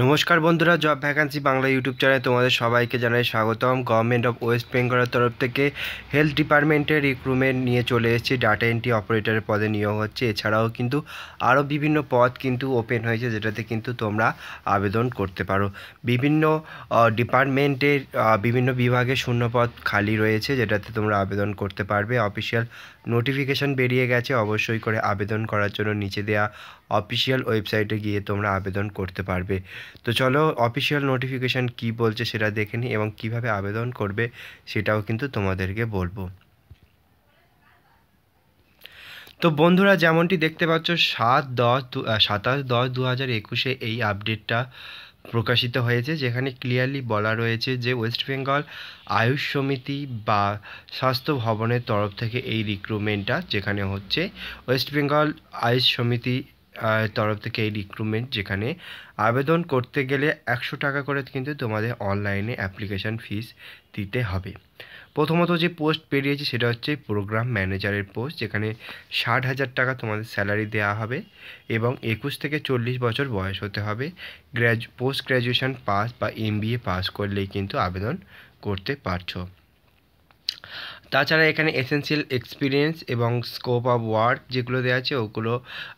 নমস্কার বন্ধুরা job vacancy Bangla YouTube চ্যানেলে তোমাদের সবাইকে জানাই স্বাগতম গভর্নমেন্ট অফ ওয়েস্ট বেঙ্গলের তরফ থেকে হেলথ ডিপার্টমেন্টের রিক্রুটমেন্ট নিয়ে চলে এসেছে ডাটা এন্ট্রি অপারেটরের পদে নিয়োগ হচ্ছে এছাড়াও কিন্তু আরও বিভিন্ন পদ কিন্তু ওপেন হয়েছে যেটাতে কিন্তু তোমরা আবেদন করতে পারো বিভিন্ন ডিপার্টমেন্টের বিভিন্ন বিভাগে শূন্য পদ খালি রয়েছে যেটাতে তোমরা আবেদন করতে পারবে অফিসিয়াল নোটিফিকেশান বেরিয়ে গেছে অবশ্যই করে আবেদন করার জন্য নিচে দেয়া অফিসিয়াল ওয়েবসাইটে গিয়ে তোমরা আবেদন করতে পারবে তো চলো অফিসিয়াল নোটিফিকেশান কি বলছে সেটা দেখে নিই এবং কিভাবে আবেদন করবে সেটাও কিন্তু তোমাদেরকে বলবো তো বন্ধুরা যেমনটি দেখতে পাচ্ছ সাত দশ দু সাতাশ দশ দু হাজার একুশে এই আপডেটটা প্রকাশিত হয়েছে যেখানে ক্লিয়ারলি বলা রয়েছে যে ওয়েস্ট বেঙ্গল আয়ুষ সমিতি বা স্বাস্থ্য ভবনের তরফ থেকে এই রিক্রুটমেন্টটা যেখানে হচ্ছে ওয়েস্ট বেঙ্গল আয়ুষ সমিতি তরফ থেকে এই রিক্রুটমেন্ট যেখানে আবেদন করতে গেলে একশো টাকা করে কিন্তু তোমাদের অনলাইনে অ্যাপ্লিকেশান ফিস দিতে হবে প্রথমত যে পোস্ট পেরিয়েছে সেটা হচ্ছে প্রোগ্রাম ম্যানেজারের পোস্ট যেখানে ষাট হাজার টাকা তোমাদের স্যালারি দেওয়া হবে এবং একুশ থেকে চল্লিশ বছর বয়স হতে হবে গ্র্যাজু পোস্ট গ্র্যাজুয়েশন পাস বা এম পাস করলেই কিন্তু আবেদন করতে পারছো তাছাড়া এখানে এসেন্সিয়াল এক্সপিরিয়েন্স এবং স্কোপ অফ ওয়ার্ক যেগুলো দেওয়া আছে ওগুলো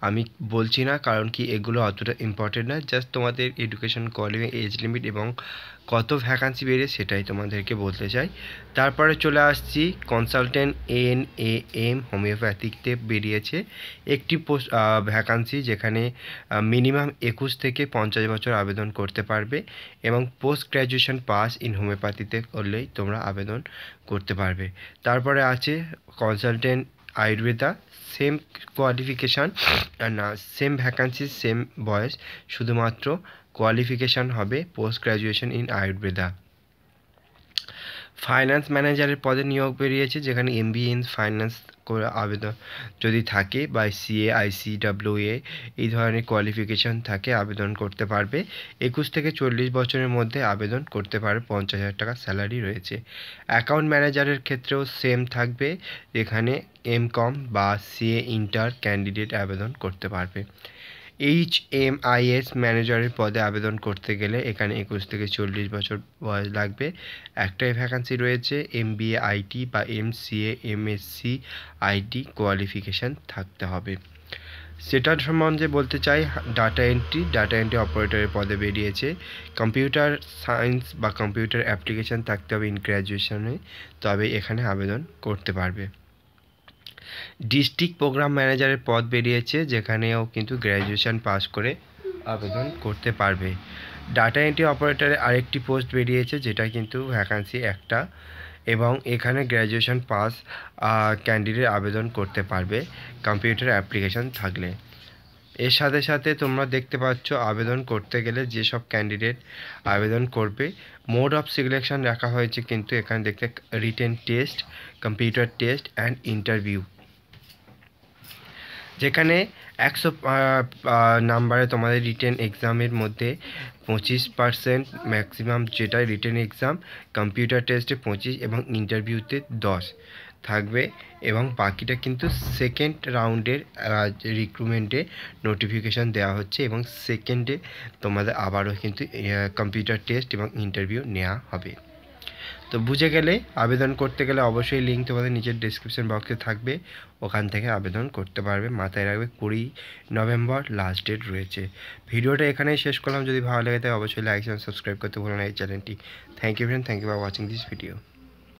আমি বলছি না কারণ কি এগুলো অতটা ইম্পর্টেন্ট না জাস্ট তোমাদের এডুকেশন কোয়ালিফিং এজ লিমিট এবং কত ভ্যাকান্সি বেড়ে সেটাই তোমাদেরকে বলতে চাই তারপরে চলে আসছি কনসালটেন্ট এন এ এম হোমিওপ্যাথিকতে বেরিয়েছে একটি পোস্ট ভ্যাকান্সি যেখানে মিনিমাম একুশ থেকে পঞ্চাশ বছর আবেদন করতে পারবে এবং পোস্ট গ্র্যাজুয়েশন পাস ইন হোমিওপ্যাথিতে করলেই তোমরা আবেদন করতে পারবে তারপরে আছে কনসালটেন্ট আয়ুর্বেদা সেম কোয়ালিফিকেশান না সেম ভ্যাকান্সি সেম বয়স শুধুমাত্র কোয়ালিফিকেশান হবে post graduation in Ayurveda finance ম্যানেজারের পদে নিয়োগ বেরিয়েছে যেখানে এমবিএ ইন ফাইন্যান্স করে আবেদন যদি থাকে বা সিএ আইসি ডাব্লিউএ এই ধরনের কোয়ালিফিকেশান থাকে আবেদন করতে পারবে একুশ থেকে চল্লিশ বছরের মধ্যে আবেদন করতে পারবে পঞ্চাশ হাজার টাকা স্যালারি রয়েছে অ্যাকাউন্ট ম্যানেজারের ক্ষেত্রেও সেম থাকবে এখানে এম কম বা সিএ ইন্টার ক্যান্ডিডেট আবেদন করতে পারবে এইচ এম আই এস ম্যানেজারের পদে আবেদন করতে গেলে এখানে একুশ থেকে চল্লিশ বছর বয়স লাগবে একটাই ভ্যাকান্সি রয়েছে এম বি এ আইটি বা M C A M S C IT qualification থাকতে হবে সেটার সম্বন্ধে বলতে চাই ডাটা এন্ট্রি ডাটা এন্ট্রি অপারেটরের পদে বেরিয়েছে কম্পিউটার সায়েন্স বা কম্পিউটার অ্যাপ্লিকেশান থাকতে হবে ইন গ্র্যাজুয়েশনে তবে এখানে আবেদন করতে পারবে ডিস্ট্রিক্ট প্রোগ্রাম ম্যানেজারের পদ বেরিয়েছে যেখানেও কিন্তু গ্র্যাজুয়েশান পাস করে আবেদন করতে পারবে ডাটা এন্ট্রি অপারেটারে আরেকটি পোস্ট বেরিয়েছে যেটা কিন্তু ভ্যাকান্সি একটা এবং এখানে গ্র্যাজুয়েশন পাস ক্যান্ডিডেট আবেদন করতে পারবে কম্পিউটার অ্যাপ্লিকেশন থাকলে এর সাথে সাথে তোমরা দেখতে পাচ্ছ আবেদন করতে গেলে যেসব ক্যান্ডিডেট আবেদন করবে মোড অফ সিলেকশন রাখা হয়েছে কিন্তু এখানে দেখতে written test computer test and interview যেখানে একশো নাম্বারে তোমাদের রিটেন এক্সামের মধ্যে পঁচিশ পার্সেন্ট ম্যাক্সিমাম যেটা রিটেন এক্সাম কম্পিউটার টেস্টে পঁচিশ এবং ইন্টারভিউতে দশ থাকবে এবং বাকিটা কিন্তু সেকেন্ড রাউন্ডের রিক্রুটমেন্টে নোটিফিকেশান দেওয়া হচ্ছে এবং সেকেন্ডে তোমাদের আবারও কিন্তু কম্পিউটার টেস্ট এবং ইন্টারভিউ নেওয়া হবে তো বুঝে গেলে আবেদন করতে গেলে অবশ্যই লিঙ্ক তোমাদের নিচের ডিসক্রিপশন বক্সে থাকবে ওখান থেকে আবেদন করতে পারবে মাথায় রাখবে কুড়ি নভেম্বর লাস্ট ডেট রয়েছে ভিডিওটা এখানেই শেষ করলাম যদি ভালো লাগে তাহলে অবশ্যই লাইক সাবস্ক্রাইব করতে ভুলো না এই চ্যানেলটি thank you friend thank you for watching this video